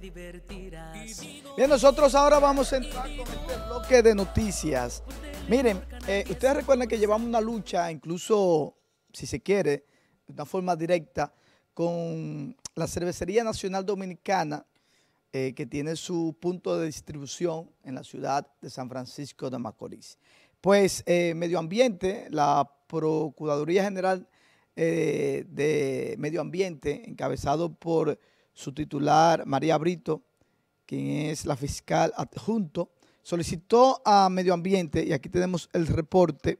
Bien, nosotros ahora vamos a entrar con este bloque de noticias. Miren, eh, ustedes recuerdan que llevamos una lucha, incluso, si se quiere, de una forma directa, con la Cervecería Nacional Dominicana, eh, que tiene su punto de distribución en la ciudad de San Francisco de Macorís. Pues eh, Medio Ambiente, la Procuraduría General de Medio Ambiente, encabezado por su titular, María Brito, quien es la fiscal adjunto, solicitó a Medio Ambiente, y aquí tenemos el reporte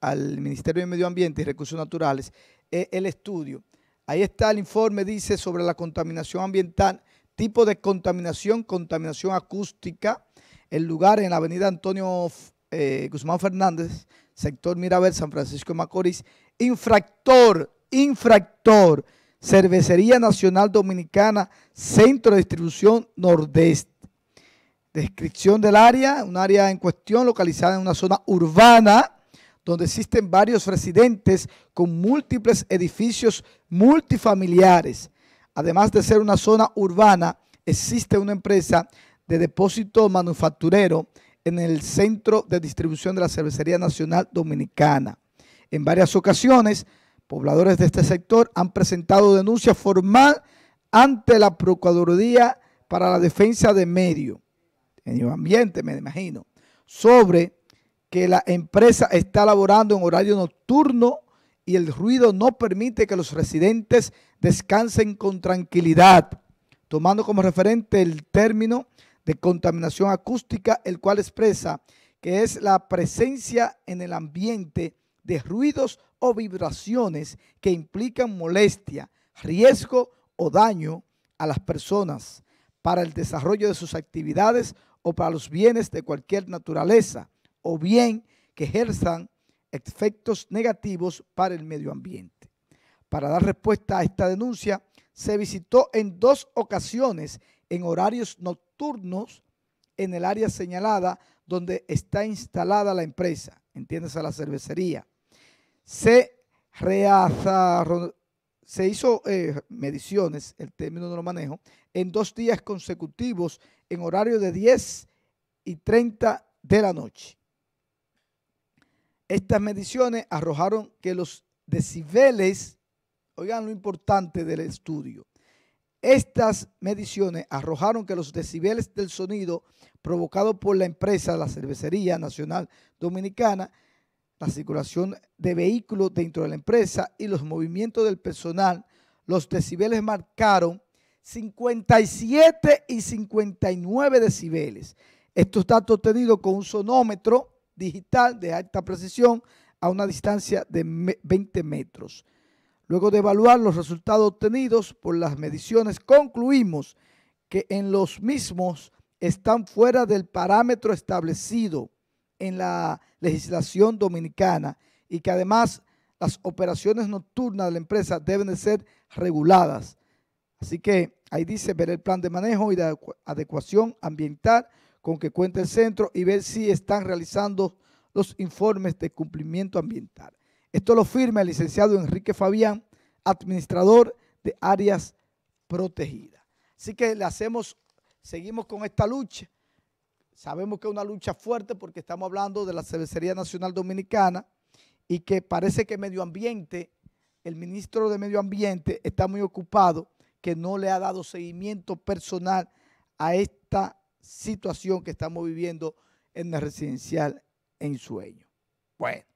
al Ministerio de Medio Ambiente y Recursos Naturales, e el estudio. Ahí está el informe, dice, sobre la contaminación ambiental, tipo de contaminación, contaminación acústica, el lugar en la avenida Antonio eh, Guzmán Fernández, sector Mirabel, San Francisco de Macorís, infractor, infractor, Cervecería Nacional Dominicana, Centro de Distribución Nordeste. Descripción del área, un área en cuestión localizada en una zona urbana donde existen varios residentes con múltiples edificios multifamiliares. Además de ser una zona urbana, existe una empresa de depósito manufacturero en el centro de distribución de la Cervecería Nacional Dominicana. En varias ocasiones Pobladores de este sector han presentado denuncia formal ante la Procuraduría para la Defensa de Medio, Medio Ambiente, me imagino, sobre que la empresa está laborando en horario nocturno y el ruido no permite que los residentes descansen con tranquilidad, tomando como referente el término de contaminación acústica, el cual expresa que es la presencia en el ambiente de ruidos o vibraciones que implican molestia, riesgo o daño a las personas para el desarrollo de sus actividades o para los bienes de cualquier naturaleza, o bien que ejerzan efectos negativos para el medio ambiente. Para dar respuesta a esta denuncia, se visitó en dos ocasiones en horarios nocturnos en el área señalada donde está instalada la empresa, a la cervecería, se reazaron, se hizo eh, mediciones, el término no lo manejo, en dos días consecutivos en horario de 10 y 30 de la noche. Estas mediciones arrojaron que los decibeles, oigan lo importante del estudio, estas mediciones arrojaron que los decibeles del sonido provocado por la empresa, la Cervecería Nacional Dominicana, la circulación de vehículos dentro de la empresa y los movimientos del personal, los decibeles marcaron 57 y 59 decibeles. Estos datos obtenidos con un sonómetro digital de alta precisión a una distancia de 20 metros. Luego de evaluar los resultados obtenidos por las mediciones, concluimos que en los mismos están fuera del parámetro establecido en la legislación dominicana y que además las operaciones nocturnas de la empresa deben de ser reguladas. Así que ahí dice ver el plan de manejo y de adecuación ambiental con que cuenta el centro y ver si están realizando los informes de cumplimiento ambiental. Esto lo firma el licenciado Enrique Fabián, administrador de áreas protegidas. Así que le hacemos, seguimos con esta lucha Sabemos que es una lucha fuerte porque estamos hablando de la Cervecería Nacional Dominicana y que parece que medio ambiente, el ministro de medio ambiente está muy ocupado que no le ha dado seguimiento personal a esta situación que estamos viviendo en la residencial en sueño. Bueno.